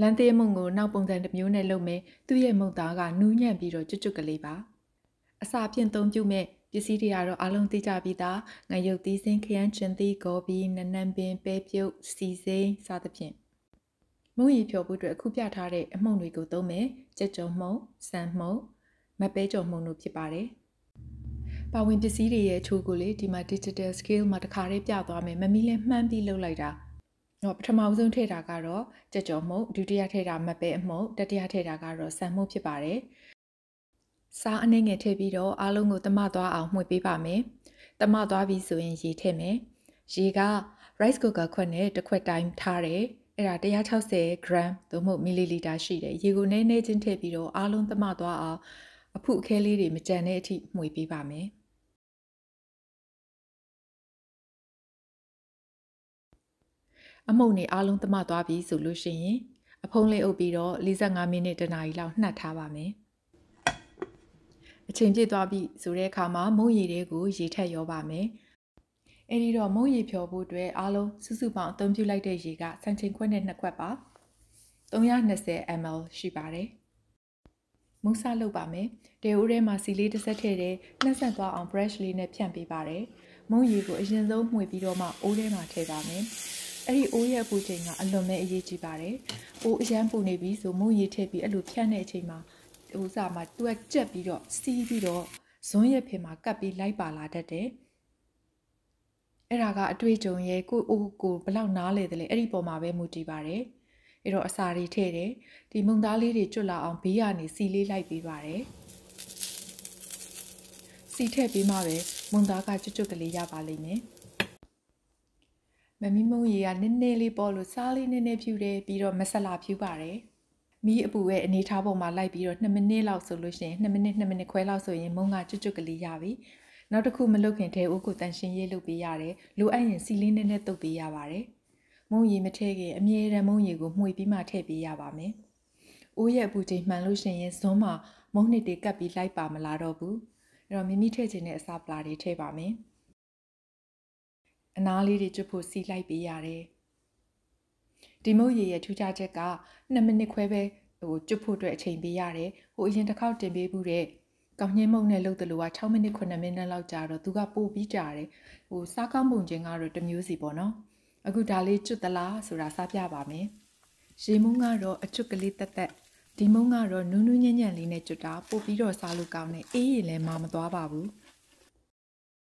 လမ်းသေးမုံကိုနောက်ပုံစံတစ်မျိုးနဲ့လုပ်မယ်သူ့ရဲ့မုံသားကနူးညံ့ပြီးတော့ကျွတ်ကျွတ်ကလေးပါအစာပြင်သုံးပြုမဲ့ပစ္စည်းတွေကတော့အလုံးသိကြပြီးသားငရုတ်သီးစင်းခရမ်းချင်သီးဂေါ်ပီးနနံပင်ပဲပြုတ်စီစိမ်းစသဖြင့်မုံရီဖြော်ဖို့အတွက်အခုပြထားတဲ့အမှုန်တွေကိုသုံးမယ်ကြက်ကြုံမှုံစံမှုံမပဲကြုံမှုံတို့ဖြစ်ပါတယ်ပါဝင်ပစ္စည်းတွေရဲ့အချိုးကိုလေဒီမှာ digital scale မှာတခါလေးပြသွားမယ်မမီးလဲမှန်းပြီးလုပ်လိုက်တာတော့ပထမဆုံးထည့်တာကတော့ကြက်ကြော်မှုန့်ဒုတိယထည့်တာမပဲအမှုန့်တတိယထည့်တာကတော့ဆန်မှုန့်ဖြစ်ပါတယ်စားအနေငယ်ထည့်ပြီးတော့အားလုံးကိုတမသွားအောင်မှွေပေးပါမယ်တမသွားပြီဆိုရင်ရေထည့်မယ်ရေက rice cooker ခွက်နဲ့တစ်ခွက်တိုင်းထားတယ်အဲ့ဒါ160 gram သို့မဟုတ် milliliter ရှိတယ်ရေကိုနည်းနည်းချင်းထည့်ပြီးတော့အားလုံးတမသွားအောင်အဖုအခဲလေးတွေမကြံတဲ့အထိမှွေပေးပါမယ်။အမုံတွေအားလုံးတမသွားပြီဆိုလို့ရှိရင်အဖုံးလေးအုပ်ပြီးတော့45မိနစ်တနာရီလောက်နှက်ထားပါမယ်အချိန်ပြည့်သွားပြီဆိုတဲ့အခါမှာမုံရည်တွေကိုရေထက်ရောပါမယ်အဲ့ဒီတော့မုံရည်ဖြော်ဖို့အတွက်အားလုံးစုစုပေါင်းအသုံးပြုလိုက်တဲ့ရေကဆန်ချိန်ခွက်နဲ့နှစ်ခွက်ပါ320 ml ရှိပါတယ်မုံစလုပ်ပါမယ်တေဦးထဲမှာစီလေးတစ်စက်ထည့်တယ်နှက်ဆက်သွားအောင် brush လေးနဲ့ဖြန့်ပေးပါတယ်မုံရည်ကိုအရင်ဆုံးမှွေပြီးတော့မှအိုးထဲမှာထည့်ပါမယ်အဲ့ဒီအိုးရဲ့အပူချိန်ကအလွန်နဲ့အရေးကြီးပါတယ်။အိုးအရန်ပူနေပြီဆိုမုတ်ရေထည့်ပြီးအဲ့လိုဖြန့်တဲ့အချိန်မှာဟိုစာမှာသူကကြက်ပြီးတော့စီးပြီးတော့ဇွန်းရဲ့ဖင်မှာကပ်ပြီးလိုက်ပါလာတတ်တယ်။အဲ့ဒါကအတွေ့အကြုံရဲ့ကိုအိုးကိုဘလောက်နားလေတယ်လဲအဲ့ဒီပေါ်မှာပဲမူတည်ပါတယ်။အဲ့တော့အစာတွေထည့်တယ်။ဒီမုန်သားလေးတွေကျွတ်လာအောင်ဘေးကနေစီလေးလိုက်ပေးပါတယ်။စီထည့်ပြီးမှပဲမုန်သားကကျွတ်ကျွတ်ကလေးရပါလိမ့်မယ်။မမီမုံရေကနည်းနည်းလေးပေါ်လို့စားလေးနည်းနည်းဖြူတယ်ပြီးတော့မဆလာဖြူပါတယ်မီးအပူရဲ့အနေထားပေါ်မှာလိုက်ပြီးတော့2မိနစ်လောက်ဆိုလို့ရှိရင်2မိနစ်2မိနစ်ခွဲလောက်ဆိုရင်မုံကကျွတ်ကျွတ်ကလေးရပြီနောက်တစ်ခုမလုပ်ခင်ဒဲအိုးကိုတန်ရှင်းရေးလုပ်ပေးရတယ်လိုအပ်ရင်စီလေးနည်းနည်းတုပ်ပေးရပါတယ်မုံရေမထည့်ခင်အမြဲတမ်းမုံရေကိုမှွေပြီးမှထည့်ပေးရပါမယ်အိုးရဲ့အပူချိန်မှန်လို့ရှိရင်ဇွန်းမှာမုံနှစ်တွေကပ်ပြီးလိုက်ပါမလာတော့ဘူးအဲ့တော့မိမိထည့်ချင်တဲ့အစာပလာတွေထည့်ပါမယ်။အနားလေးတွေကျွတ်ဖို့စီလိုက်ပေးရတယ်ဒီမုတ်ရည်ရဲ့ထူးခြားချက်က2မိနစ်ခွဲပဲဟိုကျွတ်ဖို့အတွက်အချိန်ပေးရတယ်ဟိုအရင်တစ်ခေါက်တင်ပေးမှုတဲ့ကောင်းညင်းမုံနဲ့လှုပ်တယ်လို့က6မိနစ်9မိနစ်လောက်ကြာတော့သူကပို့ပြီးကြာတယ်ဟိုစားကောင်းပုံချင်းကတော့တမျိုးစီပေါ့နော်အခုဒါလေးကျွတ်သလားဆိုတာစပြပါမယ်ရေမုံကတော့အချွတ်ကလေးတက်တက်ဒီမုံကတော့နူးနူးညံ့ညံ့လေးနဲ့ကျွတ်တာပို့ပြီးတော့စားလို့ကောင်းတယ်အေးရည်လည်းမမသွားပါဘူး